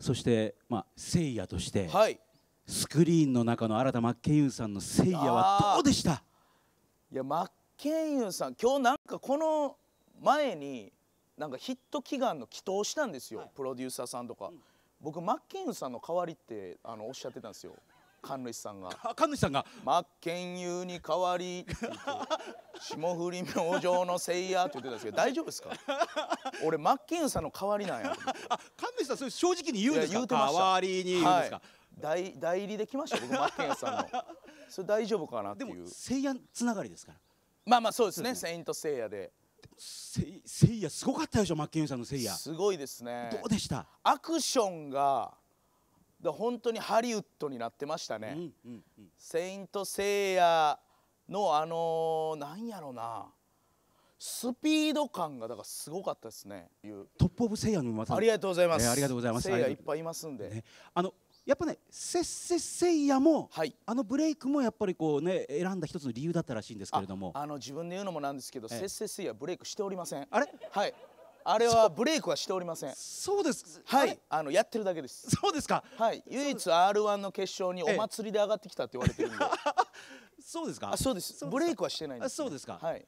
そして、まあ、せいやとして、はいスクリーンの中の新田真剣佑さんのせいやはどうでしたいや真剣佑さん今日なんかこの前になんかヒット祈願の祈祷したんですよ、プロデューサーさんとか、僕マッケンユさんの代わりってあのおっしゃってたんですよ神主さんが神主さんが「真剣佑に代わり」霜降り明星のせいや」って言ってたんですけど大丈夫ですか 俺真剣佑さんの代わりなんや神主さんそれ正直に言うんですか代わりに言うんですか、はい代代理できました僕マッケンさんのそれ大丈夫かなっていうせいや夜つながりですからまあまあそうですねセイント聖夜で聖夜すごかったでしょマッケンさんの聖夜すごいですねどうでしたアクションがで本当にハリウッドになってましたね。うんうんうん、セイント・セイヤのあのー、なんやろなスピード感がだからすごかったですね。トップオブセイヤのありがとうございます。えー、ありがとうございます。セイヤいっぱいいますんで。ね、あのやっぱねせっせっせいやも、はい、あのブレイクもやっぱりこうね選んだ一つの理由だったらしいんですけれどもあの自分で言うのもなんですけど、せっせっせいやブレイクしておりませんあれはいあれはブレイクはしておりませんそうですはいあのやってるだけですそうですかはい唯一 r 1の決勝にお祭りで上がってきたって言われてるんで、そうですかそうですブレイクはしてないんです、そうですかはい